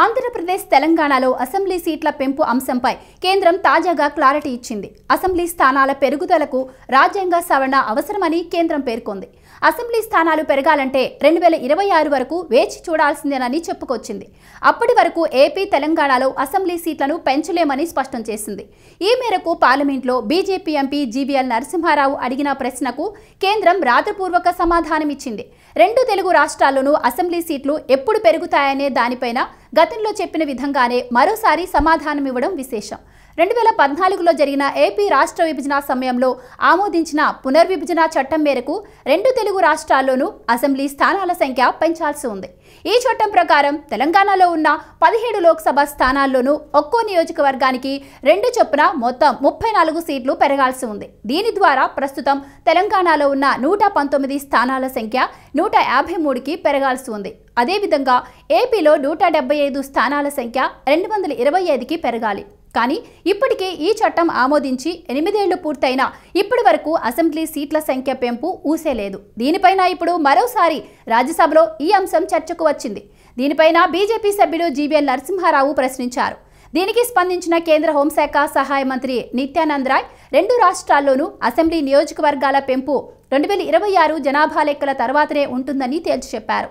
ఆంధ్రప్రదేశ్ తెలంగాణలో అసెంబ్లీ సీట్ల పెంపు అంశంపై కేంద్రం తాజాగా క్లారిటీ ఇచ్చింది అసెంబ్లీ స్థానాల పెరుగుదలకు రాజ్యాంగ సవరణ అవసరమని కేంద్రం పేర్కొంది అసెంబ్లీ స్థానాలు పెరగాలంటే రెండు వేల ఇరవై ఆరు వరకు వేచి చూడాల్సిందేనని చెప్పుకొచ్చింది అప్పటి వరకు ఏపీ తెలంగాణలో అసెంబ్లీ సీట్లను పెంచలేమని స్పష్టం చేసింది ఈ మేరకు పార్లమెంట్లో బీజేపీ ఎంపీ జీవీఎల్ నరసింహారావు అడిగిన ప్రశ్నకు కేంద్రం రాతపూర్వక సమాధానమిచ్చింది రెండు తెలుగు రాష్ట్రాల్లోనూ అసెంబ్లీ సీట్లు ఎప్పుడు పెరుగుతాయనే దానిపైన గతంలో చెప్పిన విధంగానే మరోసారి సమాధానమివ్వడం విశేషం రెండు వేల పద్నాలుగులో జరిగిన ఏపీ రాష్ట్ర విభజన సమయంలో ఆమోదించిన పునర్విభజన చట్టం మేరకు రెండు తెలుగు రాష్ట్రాల్లోనూ అసెంబ్లీ స్థానాల సంఖ్య పెంచాల్సి ఉంది ఈ చట్టం ప్రకారం తెలంగాణలో ఉన్న పదిహేడు లోక్సభ స్థానాల్లోనూ ఒక్కో నియోజకవర్గానికి రెండు చొప్పున మొత్తం ముప్పై నాలుగు సీట్లు పెరగాల్సి ఉంది దీని ద్వారా ప్రస్తుతం తెలంగాణలో ఉన్న నూట పంతొమ్మిది స్థానాల సంఖ్య నూట యాభై మూడుకి పెరగాల్సి ఉంది అదేవిధంగా ఏపీలో నూట డెబ్బై ఐదు స్థానాల సంఖ్య రెండు వందల ఇరవై ఐదుకి పెరగాలి కానీ ఇప్పటికే ఈ చట్టం ఆమోదించి ఎనిమిదేళ్లు పూర్తయినా ఇప్పటి వరకు అసెంబ్లీ సీట్ల సంఖ్య పెంపు ఊసేలేదు దీనిపైన ఇప్పుడు మరోసారి రాజ్యసభలో ఈ అంశం చర్చకు వచ్చింది దీనిపైన బీజేపీ సభ్యుడు జీవీఎల్ నరసింహారావు ప్రశ్నించారు దీనికి స్పందించిన కేంద్ర హోంశాఖ సహాయ మంత్రి నిత్యానంద్ రాయ్ రెండు రాష్ట్రాల్లోనూ అసెంబ్లీ నియోజకవర్గాల పెంపు రెండు వేల ఇరవై ఆరు జనాభా లెక్కల తర్వాతనే ఉంటుందని తేల్చి చెప్పారు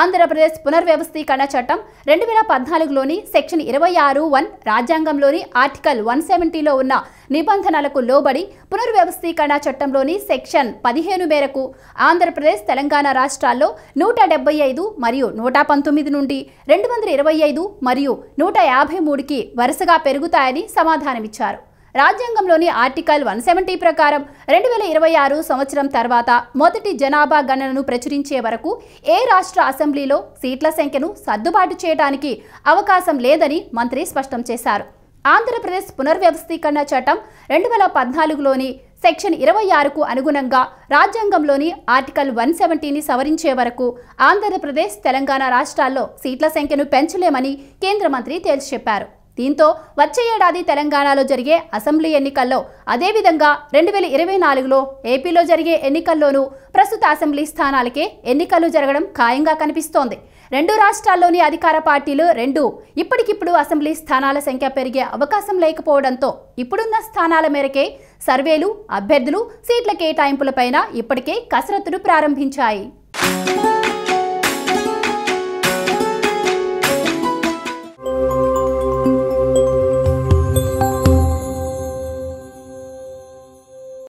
ఆంధ్రప్రదేశ్ పునర్వ్యవస్థీకరణ చట్టం రెండు వేల పద్నాలుగులోని సెక్షన్ ఇరవై ఆరు వన్ రాజ్యాంగంలోని ఆర్టికల్ వన్ సెవెంటీలో ఉన్న నిబంధనలకు లోబడి పునర్వ్యవస్థీకరణ చట్టంలోని సెక్షన్ పదిహేను మేరకు ఆంధ్రప్రదేశ్ తెలంగాణ రాష్ట్రాల్లో నూట ఐదు మరియు నూట పంతొమ్మిది నుండి రెండు వందల ఇరవై ఐదు మరియు నూట యాభై మూడుకి వరుసగా పెరుగుతాయని సమాధానమిచ్చారు రాజ్యాంగంలోని ఆర్టికల్ వన్ సెవెంటీ ప్రకారం రెండు వేల ఇరవై ఆరు సంవత్సరం తర్వాత మొదటి జనాభా గణనను ప్రచురించే వరకు ఏ రాష్ట్ర అసెంబ్లీలో సీట్ల సంఖ్యను సర్దుబాటు చేయడానికి అవకాశం లేదని మంత్రి స్పష్టం చేశారు ఆంధ్రప్రదేశ్ పునర్వ్యవస్థీకరణ చట్టం రెండు వేల పద్నాలుగులోని సెక్షన్ ఇరవై ఆరుకు అనుగుణంగా రాజ్యాంగంలోని ఆర్టికల్ వన్ సెవెంటీని సవరించే వరకు ఆంధ్రప్రదేశ్ తెలంగాణ రాష్ట్రాల్లో సీట్ల సంఖ్యను పెంచలేమని కేంద్ర మంత్రి తేల్చి చెప్పారు దీంతో వచ్చే ఏడాది తెలంగాణలో జరిగే అసెంబ్లీ ఎన్నికల్లో అదేవిధంగా రెండు వేల ఇరవై నాలుగులో ఏపీలో జరిగే ఎన్నికల్లోనూ ప్రస్తుత అసెంబ్లీ స్థానాలకే ఎన్నికలు జరగడం ఖాయంగా కనిపిస్తోంది రెండు రాష్ట్రాల్లోని అధికార పార్టీలు రెండు ఇప్పటికిప్పుడు అసెంబ్లీ స్థానాల సంఖ్య పెరిగే అవకాశం లేకపోవడంతో ఇప్పుడున్న స్థానాల మేరకే సర్వేలు అభ్యర్థులు సీట్ల కేటాయింపులపైన ఇప్పటికే కసరత్తులు ప్రారంభించాయి